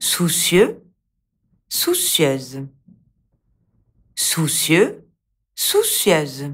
soucieux, soucieuse, soucieux, soucieuse.